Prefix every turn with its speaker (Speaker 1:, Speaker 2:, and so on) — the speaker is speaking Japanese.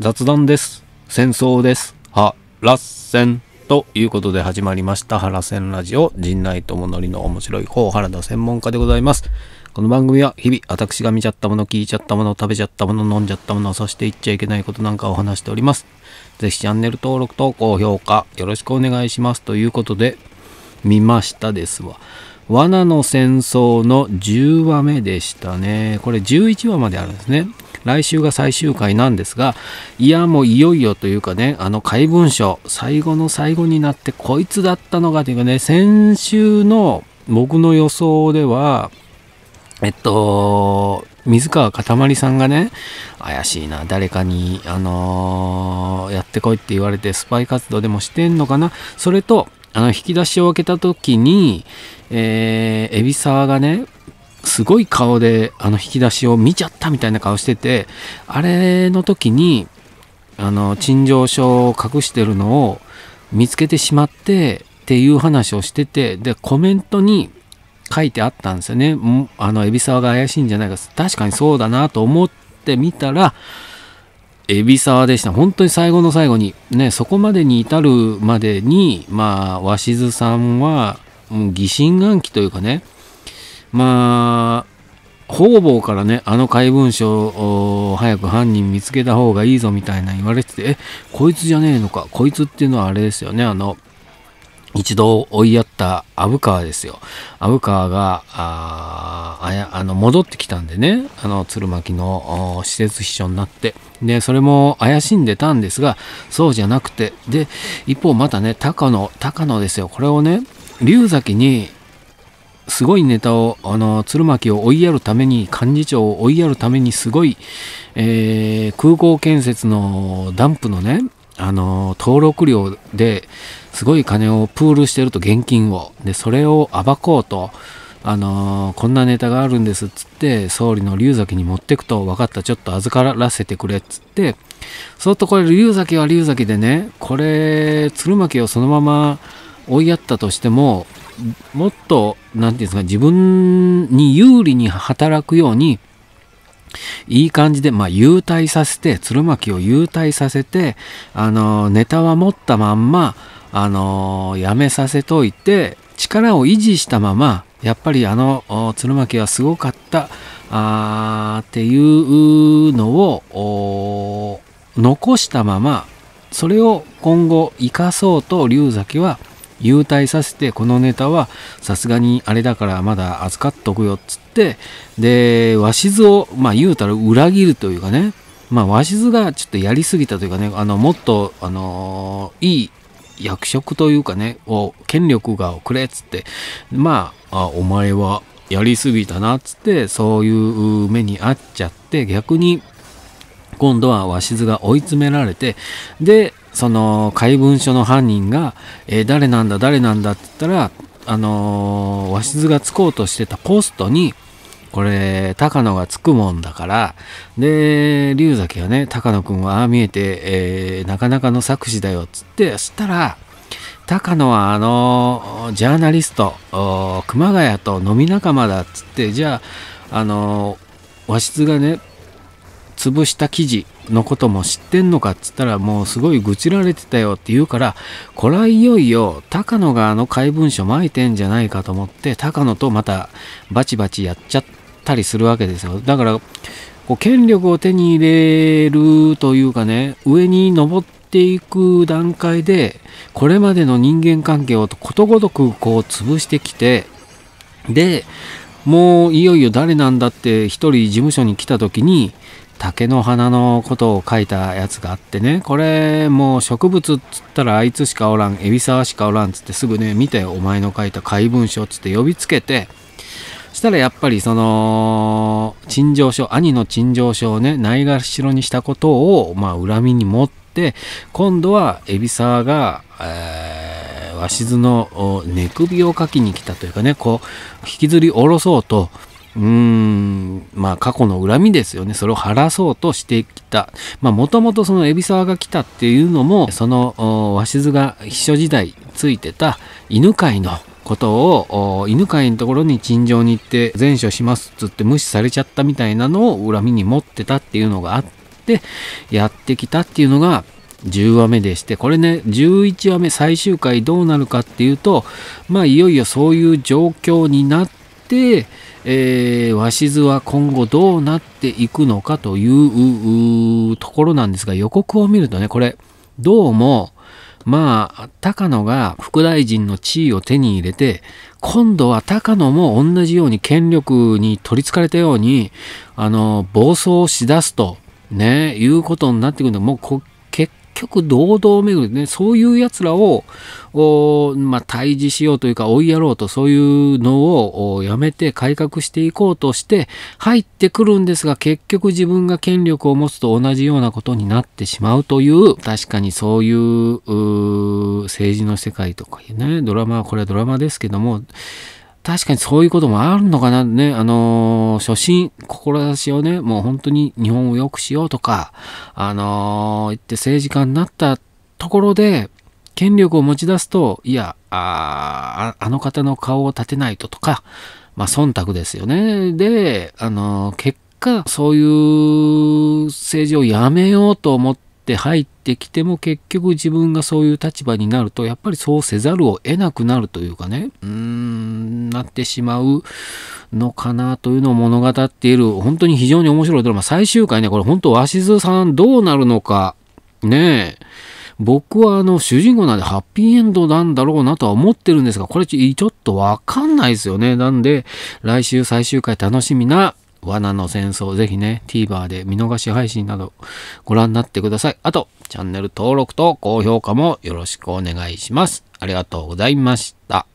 Speaker 1: 雑談です。戦争です。は、らっせん。ということで始まりました、原戦ラジオ、陣内智則の面白い方、原田専門家でございます。この番組は日々、私が見ちゃったもの、聞いちゃったもの、食べちゃったもの、飲んじゃったもの、そして言っちゃいけないことなんかを話しております。ぜひチャンネル登録と高評価、よろしくお願いします。ということで、見ましたですわ。罠の戦争の10話目でしたね。これ11話まであるんですね。来週が最終回なんですが、いやもういよいよというかね、あの怪文書、最後の最後になってこいつだったのかというかね、先週の僕の予想では、えっと、水川かたまりさんがね、怪しいな、誰かに、あのー、やってこいって言われてスパイ活動でもしてんのかなそれと、あの引き出しを開けた時に、えー、海老沢がね、すごい顔であの引き出しを見ちゃったみたいな顔してて、あれの時に、あの、陳情書を隠してるのを見つけてしまってっていう話をしてて、で、コメントに書いてあったんですよね。あの、海老沢が怪しいんじゃないか。確かにそうだなと思ってみたら、海老沢でした。本当に最後の最後に、ね、そこまでに至るまでに、まあ、鷲津さんは、もう疑心暗鬼というかね、まあ、方々からね、あの怪文書を早く犯人見つけた方がいいぞみたいな言われてて、え、こいつじゃねえのか、こいつっていうのはあれですよね、あの、一度追いやった虻川ですよ。虻川が、ああやあの戻ってきたんでね、あの鶴巻の施設秘書になって、で、それも怪しんでたんですが、そうじゃなくて、で、一方またね、高野、高野ですよ。これをね、龍崎に、すごいネタを、あの、鶴巻を追いやるために、幹事長を追いやるために、すごい、えー、空港建設のダンプのね、あの登録料ですごい金をプールしてると現金をでそれを暴こうとあのこんなネタがあるんですっつって総理の龍崎に持ってくと分かったちょっと預からせてくれっつってそっとこれ龍崎は龍崎でねこれ鶴巻をそのまま追いやったとしてももっと何て言うんですか自分に有利に働くようにいい感じで、まあ、優待させて、鶴巻を優待させて、あの、ネタは持ったまんま、あの、やめさせといて、力を維持したまま、やっぱりあの、鶴巻はすごかった、あっていうのを、残したまま、それを今後生かそうと龍崎は優待させて、このネタはさすがにあれだからまだ預かっとくよっつって、で、鷲津を、まあ言うたら裏切るというかね、まあ鷲津がちょっとやりすぎたというかね、あの、もっと、あのー、いい役職というかね、を、権力がくれっつって、まあ、あお前はやりすぎたなっつって、そういう目に遭っちゃって、逆に、今度は鷲津が追い詰められて、で、その怪文書の犯人が、えー、誰なんだ誰なんだって言ったら、あのー、鷲津がつこうとしてたポストに、これ、高野がつくもんだから、で、龍崎がね、高野くんはああ見えて、えー、なかなかの作詞だよ、つって、そしたら、高野はあのジャーナリスト熊谷と飲み仲間だっつってじゃああの和室がね潰した記事のことも知ってんのかっつったらもうすごい愚痴られてたよって言うからこれはいよいよ高野があの怪文書まいてんじゃないかと思って高野とまたバチバチやっちゃったりするわけですよだからこう権力を手に入れるというかね上に登っていく段階でこれまでの人間関係をことごとくこう潰してきてでもういよいよ誰なんだって一人事務所に来た時に竹の花のことを書いたやつがあってねこれもう植物っつったらあいつしかおらん海老沢しかおらんっつってすぐね見てお前の書いた怪文書っつって呼びつけてそしたらやっぱりその陳情書兄の陳情書をねないがしろにしたことをまあ恨みに持って今度は海老沢が、えー、鷲津の寝首をかきに来たというかねこう引きずり下ろそうとうーんまあ過去の恨みですよね。それを晴らそうとしてきた。まあもともとその海老沢が来たっていうのも、その鷲津が秘書時代ついてた犬飼のことを犬飼のところに陳情に行って善処しますっつって無視されちゃったみたいなのを恨みに持ってたっていうのがあってやってきたっていうのが10話目でしてこれね11話目最終回どうなるかっていうとまあいよいよそういう状況になってえー、鷲津は今後どうなっていくのかというところなんですが、予告を見るとね、これ、どうも、まあ、高野が副大臣の地位を手に入れて、今度は高野も同じように権力に取りつかれたように、あの、暴走しだすと、ね、いうことになってくるのもう局堂々巡りね、そういう奴らを、まあ、退治しようというか追いやろうと、そういうのをやめて改革していこうとして入ってくるんですが、結局自分が権力を持つと同じようなことになってしまうという、確かにそういう、う政治の世界とかね、ドラマはこれはドラマですけども、確かにそういうこともあるのかなね。あのー、初心、志をね、もう本当に日本を良くしようとか、あのー、言って政治家になったところで、権力を持ち出すと、いや、ああの方の顔を立てないととか、まあ、忖度ですよね。で、あのー、結果、そういう政治をやめようと思って、って入ってきても結局自分がそういう立場になるとやっぱりそうせざるを得なくなるというかねうーんなってしまうのかなというのを物語っている本当に非常に面白いドラマ最終回ねこれ本当鷲津さんどうなるのかねえ僕はあの主人公なんでハッピーエンドなんだろうなとは思ってるんですが、これちょっとわかんないですよね。なんで、来週最終回楽しみな罠の戦争、ぜひね、TVer で見逃し配信などご覧になってください。あと、チャンネル登録と高評価もよろしくお願いします。ありがとうございました。